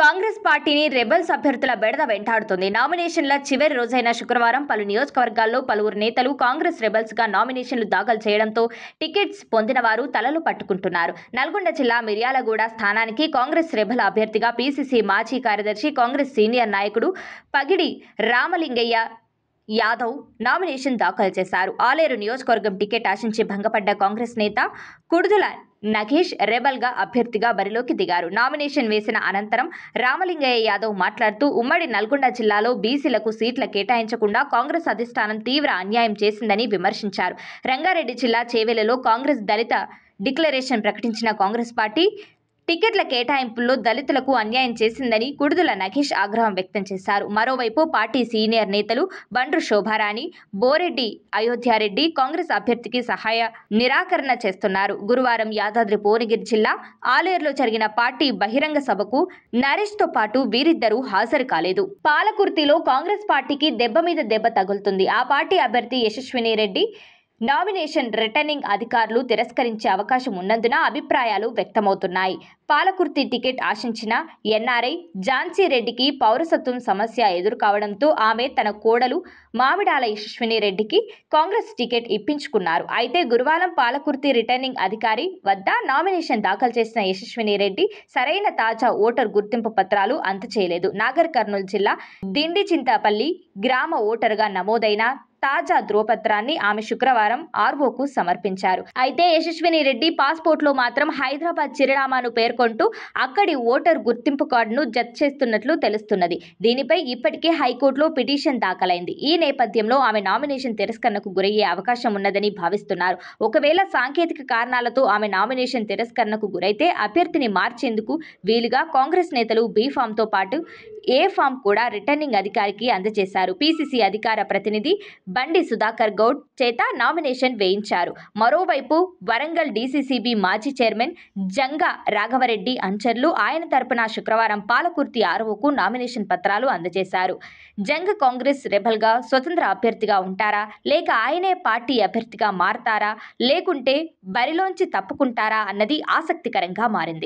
కాంగ్రెస్ పార్టీని రెబల్స్ అభ్యర్థుల బెడద వెంటాడుతుంది నామినేషన్ల చివరి రోజైన శుక్రవారం పలు నియోజకవర్గాల్లో పలువురు నేతలు కాంగ్రెస్ గా నామినేషన్లు దాఖలు చేయడంతో టికెట్స్ పొందిన వారు తలలు పట్టుకుంటున్నారు నల్గొండ జిల్లా మిర్యాలగూడ స్థానానికి కాంగ్రెస్ రెబల్ అభ్యర్థిగా పీసీసీ మాజీ కార్యదర్శి కాంగ్రెస్ సీనియర్ నాయకుడు పగిడి రామలింగయ్య యాదవ్ నామినేషన్ దాఖలు చేశారు ఆలేరు నియోజకవర్గం టికెట్ ఆశించి భంగపడ్డ కాంగ్రెస్ నేత కుడుదుల నగేష్ రెబల్గా అభ్యర్థిగా బరిలోకి దిగారు నామినేషన్ వేసిన అనంతరం రామలింగయ్య యాదవ్ మాట్లాడుతూ ఉమ్మడి నల్గొండ జిల్లాలో బీసీలకు సీట్ల కేటాయించకుండా కాంగ్రెస్ అధిష్టానం తీవ్ర అన్యాయం చేసిందని విమర్శించారు రంగారెడ్డి జిల్లా చేవెలలో కాంగ్రెస్ దళిత డిక్లరేషన్ ప్రకటించిన కాంగ్రెస్ పార్టీ టికెట్ల కేటాయింపుల్లో దళితులకు అన్యాయం చేసిందని కుడుదల నగేష్ ఆగ్రహం వ్యక్తం చేశారు మరోవైపు పార్టీ సీనియర్ నేతలు బండ్రు శోభారాణి బోరెడ్డి అయోధ్యారెడ్డి కాంగ్రెస్ అభ్యర్థికి సహాయ నిరాకరణ చేస్తున్నారు గురువారం యాదాద్రి భువనగిరి జిల్లా ఆలేరులో జరిగిన పార్టీ బహిరంగ సభకు నరేష్ తో పాటు వీరిద్దరూ హాజరు కాలేదు పాలకుర్తిలో కాంగ్రెస్ పార్టీకి దెబ్బ మీద దెబ్బ తగులుతుంది ఆ పార్టీ అభ్యర్థి యశస్విని రెడ్డి నామినేషన్ రిటర్నింగ్ అధికారులు తిరస్కరించే అవకాశం ఉన్నందున అభిప్రాయాలు వ్యక్తమవుతున్నాయి పాలకుర్తి టికెట్ ఆశించిన ఎన్ఆర్ఐ ఝాన్సీ రెడ్డికి పౌరసత్వం సమస్య కావడంతో ఆమె తన కోడలు మామిడాల యశస్విని రెడ్డికి కాంగ్రెస్ టికెట్ ఇప్పించుకున్నారు అయితే గురువారం పాలకుర్తి రిటర్నింగ్ అధికారి వద్ద నామినేషన్ దాఖలు చేసిన యశస్విని రెడ్డి సరైన తాజా ఓటర్ గుర్తింపు పత్రాలు అందచేయలేదు నాగర్ కర్నూలు జిల్లా దిండి చింతాపల్లి గ్రామ ఓటర్గా నమోదైన తాజా ధ్రువపత్రాన్ని ఆమె శుక్రవారం ఆర్వోకు సమర్పించారు అయితే యశస్విని రెడ్డి పాస్పోర్ట్లో మాత్రం హైదరాబాద్ చిరునామాను పేర్కొంటూ అక్కడి ఓటర్ గుర్తింపు కార్డును జత్ చేస్తున్నట్లు తెలుస్తున్నది దీనిపై ఇప్పటికే హైకోర్టులో పిటిషన్ దాఖలైంది ఈ నేపథ్యంలో ఆమె నామినేషన్ తిరస్కరణకు గురయ్యే అవకాశం ఉన్నదని భావిస్తున్నారు ఒకవేళ సాంకేతిక కారణాలతో ఆమె నామినేషన్ తిరస్కరణకు గురైతే అభ్యర్థిని మార్చేందుకు వీలుగా కాంగ్రెస్ నేతలు బీ ఫామ్తో పాటు ఏ ఫామ్ కూడా రిటర్నింగ్ అధికారికి అందజేశారు పీసీసీ అధికార ప్రతినిధి బండి సుధాకర్ గౌడ్ చేత నామినేషన్ వేయించారు మరోవైపు వరంగల్ డీసీసీబీ మాజీ చైర్మన్ జంగా రాఘవరెడ్డి అంచర్లు ఆయన తరపున శుక్రవారం పాలకుర్తి ఆర్వోకు నామినేషన్ పత్రాలు అందజేశారు జంగ కాంగ్రెస్ రెబల్గా స్వతంత్ర అభ్యర్థిగా ఉంటారా లేక ఆయనే పార్టీ అభ్యర్థిగా మారతారా లేకుంటే బరిలోంచి తప్పుకుంటారా అన్నది ఆసక్తికరంగా మారింది